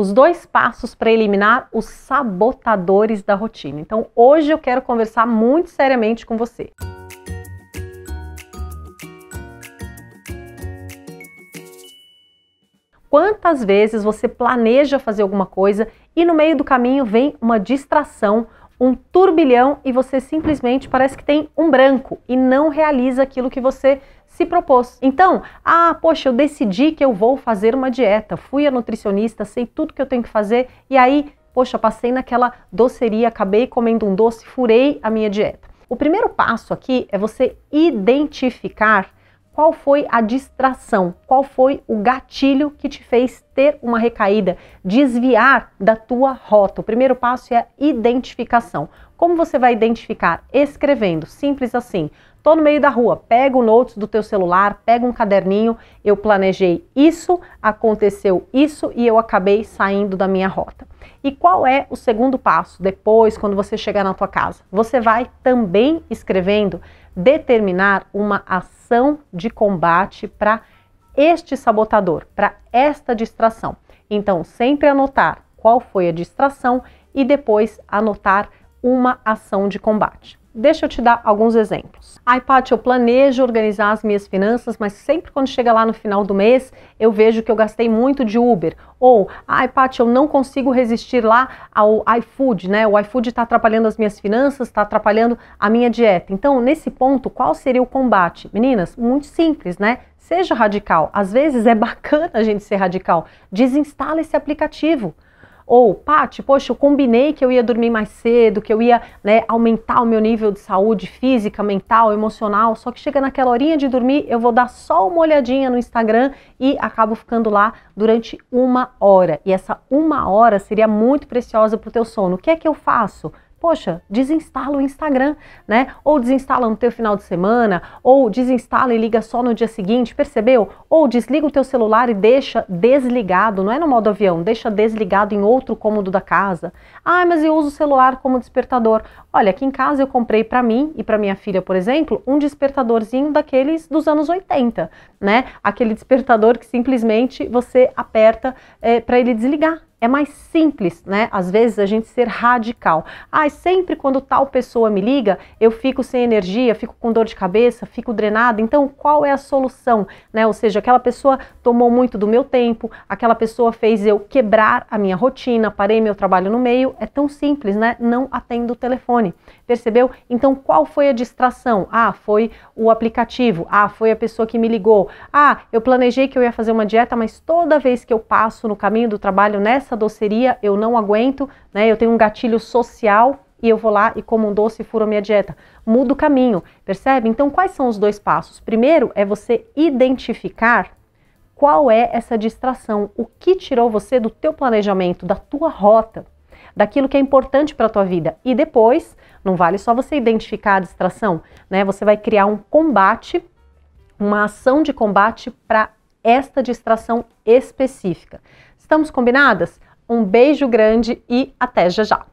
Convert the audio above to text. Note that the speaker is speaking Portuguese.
os dois passos para eliminar os sabotadores da rotina. Então, hoje eu quero conversar muito seriamente com você. Quantas vezes você planeja fazer alguma coisa e no meio do caminho vem uma distração um turbilhão e você simplesmente parece que tem um branco e não realiza aquilo que você se propôs. Então, ah, poxa, eu decidi que eu vou fazer uma dieta, fui a nutricionista, sei tudo que eu tenho que fazer e aí, poxa, passei naquela doceria, acabei comendo um doce, furei a minha dieta. O primeiro passo aqui é você identificar qual foi a distração, qual foi o gatilho que te fez ter uma recaída, desviar da tua rota. O primeiro passo é a identificação. Como você vai identificar? Escrevendo, simples assim. Estou no meio da rua, pega o notes do teu celular, pega um caderninho, eu planejei isso, aconteceu isso e eu acabei saindo da minha rota. E qual é o segundo passo depois quando você chegar na tua casa? Você vai também escrevendo determinar uma ação de combate para este sabotador, para esta distração. Então, sempre anotar qual foi a distração e depois anotar uma ação de combate. Deixa eu te dar alguns exemplos. Ai, Paty, eu planejo organizar as minhas finanças, mas sempre quando chega lá no final do mês, eu vejo que eu gastei muito de Uber. Ou, ai, Paty, eu não consigo resistir lá ao iFood, né? O iFood está atrapalhando as minhas finanças, está atrapalhando a minha dieta. Então, nesse ponto, qual seria o combate? Meninas, muito simples, né? Seja radical. Às vezes é bacana a gente ser radical. Desinstala esse aplicativo. Ou, Pati, poxa, eu combinei que eu ia dormir mais cedo, que eu ia né, aumentar o meu nível de saúde física, mental, emocional, só que chega naquela horinha de dormir, eu vou dar só uma olhadinha no Instagram e acabo ficando lá durante uma hora. E essa uma hora seria muito preciosa para o teu sono. O que é que eu faço? poxa, desinstala o Instagram, né? Ou desinstala no teu final de semana, ou desinstala e liga só no dia seguinte, percebeu? Ou desliga o teu celular e deixa desligado, não é no modo avião, deixa desligado em outro cômodo da casa. Ah, mas eu uso o celular como despertador. Olha, aqui em casa eu comprei para mim e para minha filha, por exemplo, um despertadorzinho daqueles dos anos 80, né? Aquele despertador que simplesmente você aperta é, eh, para ele desligar é mais simples, né? Às vezes a gente ser radical. Ah, sempre quando tal pessoa me liga, eu fico sem energia, fico com dor de cabeça, fico drenada. Então, qual é a solução, né? Ou seja, aquela pessoa tomou muito do meu tempo, aquela pessoa fez eu quebrar a minha rotina, parei meu trabalho no meio. É tão simples, né? Não atendo o telefone. Percebeu? Então, qual foi a distração? Ah, foi o aplicativo. Ah, foi a pessoa que me ligou. Ah, eu planejei que eu ia fazer uma dieta, mas toda vez que eu passo no caminho do trabalho nessa essa doceria eu não aguento, né? Eu tenho um gatilho social e eu vou lá e como um doce e furo a minha dieta. Muda o caminho, percebe? Então, quais são os dois passos? Primeiro é você identificar qual é essa distração, o que tirou você do teu planejamento, da tua rota, daquilo que é importante para a tua vida. E depois, não vale só você identificar a distração, né? Você vai criar um combate, uma ação de combate para esta distração específica. Estamos combinadas? Um beijo grande e até já já!